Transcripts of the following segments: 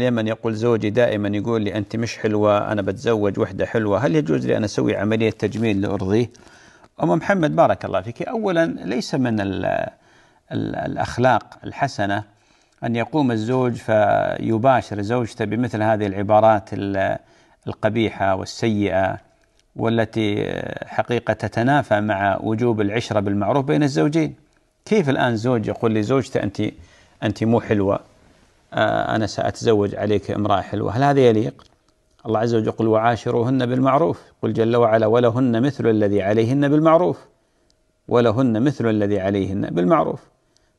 اليمن يقول زوجي دائما يقول لي أنت مش حلوة أنا بتزوج وحدة حلوة هل يجوز لي أن أسوي عملية تجميل لأرضيه أم محمد بارك الله فيك أولا ليس من الـ الـ الأخلاق الحسنة أن يقوم الزوج فيباشر زوجته بمثل هذه العبارات القبيحة والسيئة والتي حقيقة تتنافى مع وجوب العشرة بالمعروف بين الزوجين كيف الآن زوج يقول لزوجته أنت أنت مو حلوة آه، أنا سأتزوج عليك امرأة حلوة هل هذا يليق؟ الله عز وجل يقول وعاشروهن بالمعروف قل جل وعلا ولهن مثل الذي عليهن بالمعروف ولهن مثل الذي عليهن بالمعروف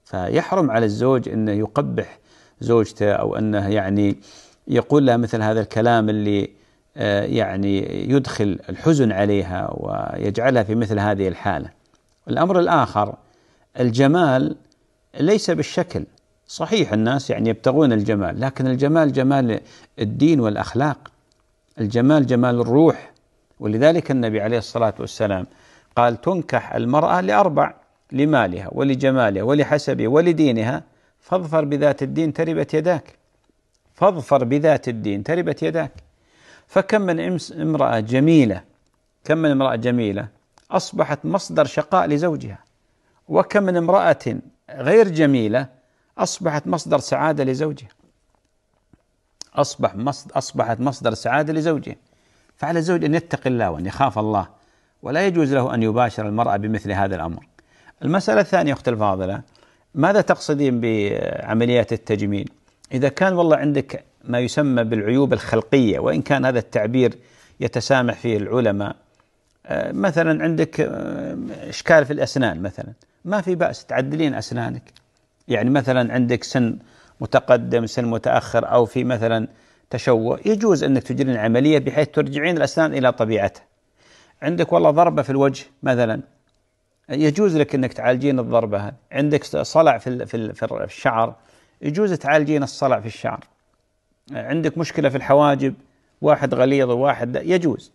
فيحرم على الزوج أنه يقبح زوجته أو أنه يعني يقول لها مثل هذا الكلام اللي آه، يعني يدخل الحزن عليها ويجعلها في مثل هذه الحالة الأمر الآخر الجمال ليس بالشكل صحيح الناس يعني يبتغون الجمال لكن الجمال جمال الدين والاخلاق الجمال جمال الروح ولذلك النبي عليه الصلاه والسلام قال تنكح المراه لاربع لمالها ولجمالها ولحسبها ولدينها فاظفر بذات الدين تربت يداك فاظفر بذات الدين تربت يداك فكم من امراه جميله كم من امراه جميله اصبحت مصدر شقاء لزوجها وكم من امراه غير جميله أصبحت مصدر سعادة لزوجها أصبح مصدر أصبحت مصدر سعادة لزوجها فعلى الزوج أن يتقي الله وأن يخاف الله ولا يجوز له أن يباشر المرأة بمثل هذا الأمر المسألة الثانية أخت الفاضلة ماذا تقصدين بعمليات التجميل إذا كان والله عندك ما يسمى بالعيوب الخلقية وإن كان هذا التعبير يتسامح فيه العلماء آه، مثلا عندك آه، إشكال في الأسنان مثلا ما في بأس تعدلين أسنانك يعني مثلا عندك سن متقدم سن متأخر أو في مثلا تشوه يجوز أنك تجرين عملية بحيث ترجعين الأسنان إلى طبيعتها عندك والله ضربة في الوجه مثلا يجوز لك أنك تعالجين الضربة هذه عندك صلع في في الشعر يجوز تعالجين الصلع في الشعر عندك مشكلة في الحواجب واحد غليظ وواحد يجوز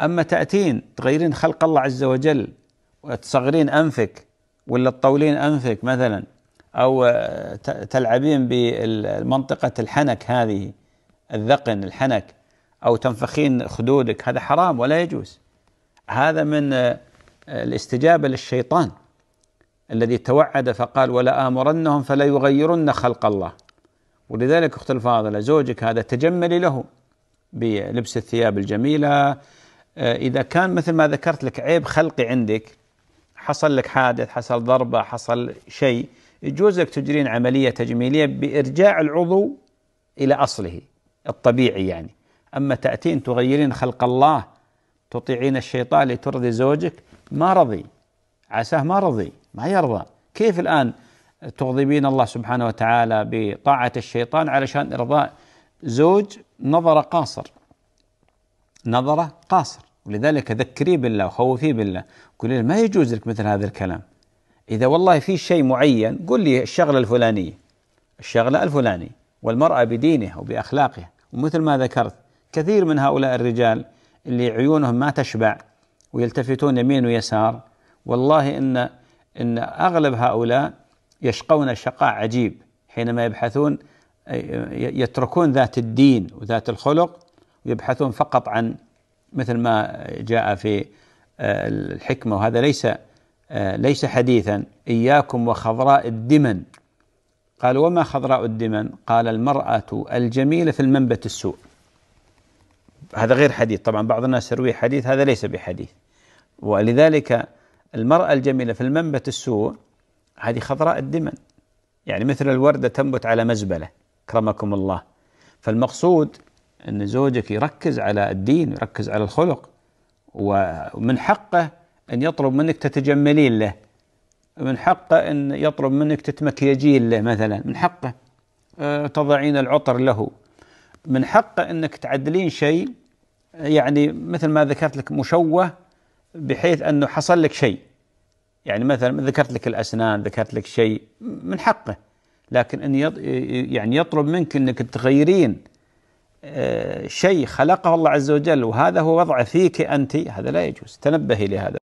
أما تأتين تغيرين خلق الله عز وجل وتصغرين أنفك ولا تطولين أنفك مثلا أو آه، تلعبين بمنطقة الحنك هذه الذقن الحنك أو تنفخين خدودك هذا حرام ولا يجوز هذا من آه، الاستجابة للشيطان الذي توعد فقال ولا آمرنهم فلا يغيرن خلق الله ولذلك أخت الفاضلة زوجك هذا تجملي له بلبس الثياب الجميلة آه، إذا كان مثل ما ذكرت لك عيب خلقي عندك حصل لك حادث حصل ضربة حصل شيء يجوز لك تجرين عملية تجميلية بإرجاع العضو إلى أصله الطبيعي يعني أما تأتين تغيرين خلق الله تطيعين الشيطان لترضي زوجك ما رضي عساه ما رضي ما يرضى كيف الآن تغضبين الله سبحانه وتعالى بطاعة الشيطان علشان إرضاء زوج نظر قاصر نظره قاصر ولذلك ذكريه بالله وخوفيه بالله قولي ما يجوز لك مثل هذا الكلام إذا والله في شيء معين قل لي الشغلة الفلانية الشغلة الفلانية والمرأة بدينها وبأخلاقها ومثل ما ذكرت كثير من هؤلاء الرجال اللي عيونهم ما تشبع ويلتفتون يمين ويسار والله إن إن أغلب هؤلاء يشقون شقاء عجيب حينما يبحثون يتركون ذات الدين وذات الخلق ويبحثون فقط عن مثل ما جاء في آه، الحكمة وهذا ليس آه، ليس حديثا إياكم وخضراء الدمن قال وما خضراء الدمن قال المرأة الجميلة في المنبت السوء هذا غير حديث طبعا بعض الناس يروي حديث هذا ليس بحديث ولذلك المرأة الجميلة في المنبت السوء هذه خضراء الدمن يعني مثل الوردة تنبت على مزبلة كرمكم الله فالمقصود أن زوجك يركز على الدين يركز على الخلق ومن حقه أن يطلب منك تتجملين له من حقه أن يطلب منك تتمكيجين له مثلا من حقه آه، تضعين العطر له من حقه أنك تعدلين شيء يعني مثل ما ذكرت لك مشوه بحيث أنه حصل لك شيء يعني مثلا ذكرت لك الأسنان ذكرت لك شيء من حقه لكن أن يعني يطلب منك أنك تغيرين آه، شيء خلقه الله عز وجل وهذا هو وضعه فيك أنت هذا لا يجوز تنبهي لهذا